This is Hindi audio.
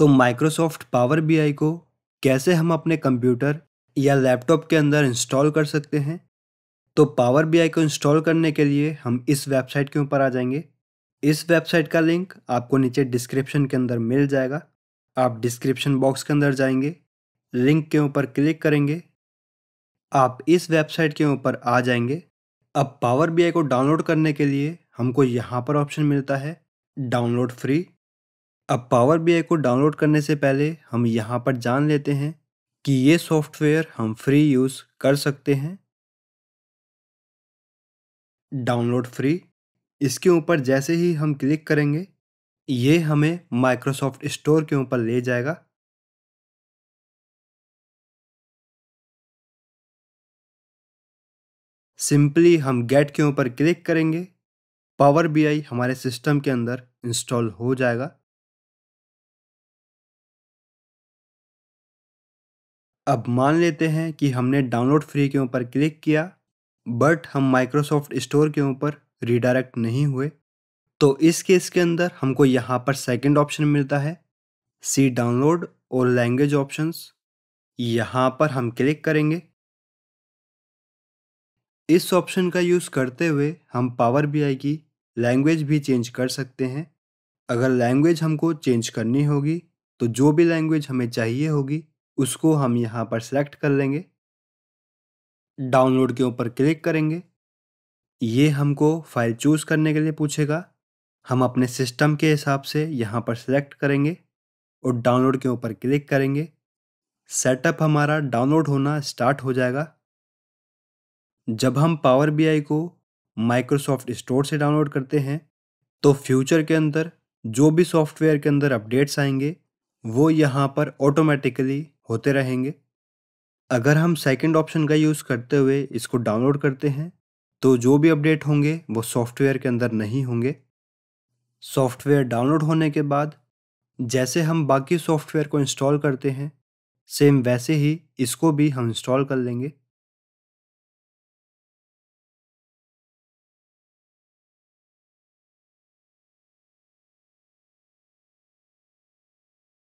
तो माइक्रोसॉफ्ट पावर बी को कैसे हम अपने कंप्यूटर या लैपटॉप के अंदर इंस्टॉल कर सकते हैं तो पावर बी को इंस्टॉल करने के लिए हम इस वेबसाइट के ऊपर आ जाएंगे इस वेबसाइट का लिंक आपको नीचे डिस्क्रिप्शन के अंदर मिल जाएगा आप डिस्क्रिप्शन बॉक्स के अंदर जाएंगे लिंक के ऊपर क्लिक करेंगे आप इस वेबसाइट के ऊपर आ जाएंगे अब पावर बी को डाउनलोड करने के लिए हमको यहाँ पर ऑप्शन मिलता है डाउनलोड फ्री अब पावर बी को डाउनलोड करने से पहले हम यहाँ पर जान लेते हैं कि ये सॉफ्टवेयर हम फ्री यूज़ कर सकते हैं डाउनलोड फ्री इसके ऊपर जैसे ही हम क्लिक करेंगे ये हमें माइक्रोसॉफ्ट स्टोर के ऊपर ले जाएगा सिंपली हम गेट के ऊपर क्लिक करेंगे पावर आई हमारे सिस्टम के अंदर इंस्टॉल हो जाएगा अब मान लेते हैं कि हमने डाउनलोड फ्री के ऊपर क्लिक किया बट हम माइक्रोसॉफ्ट स्टोर के ऊपर रिडायरेक्ट नहीं हुए तो इस केस के अंदर हमको यहाँ पर सेकंड ऑप्शन मिलता है सी डाउनलोड और लैंग्वेज ऑप्शंस यहाँ पर हम क्लिक करेंगे इस ऑप्शन का यूज़ करते हुए हम पावर बी आई की लैंग्वेज भी चेंज कर सकते हैं अगर लैंग्वेज हमको चेंज करनी होगी तो जो भी लैंग्वेज हमें चाहिए होगी उसको हम यहाँ पर सेलेक्ट कर लेंगे डाउनलोड के ऊपर क्लिक करेंगे ये हमको फाइल चूज़ करने के लिए पूछेगा हम अपने सिस्टम के हिसाब से यहाँ पर सेलेक्ट करेंगे और डाउनलोड के ऊपर क्लिक करेंगे सेटअप हमारा डाउनलोड होना स्टार्ट हो जाएगा जब हम पावर बी को माइक्रोसॉफ्ट स्टोर से डाउनलोड करते हैं तो फ्यूचर के अंदर जो भी सॉफ्टवेयर के अंदर अपडेट्स आएंगे वो यहाँ पर ऑटोमेटिकली होते रहेंगे अगर हम सेकंड ऑप्शन का यूज़ करते हुए इसको डाउनलोड करते हैं तो जो भी अपडेट होंगे वो सॉफ्टवेयर के अंदर नहीं होंगे सॉफ्टवेयर डाउनलोड होने के बाद जैसे हम बाकी सॉफ्टवेयर को इंस्टॉल करते हैं सेम वैसे ही इसको भी हम इंस्टॉल कर लेंगे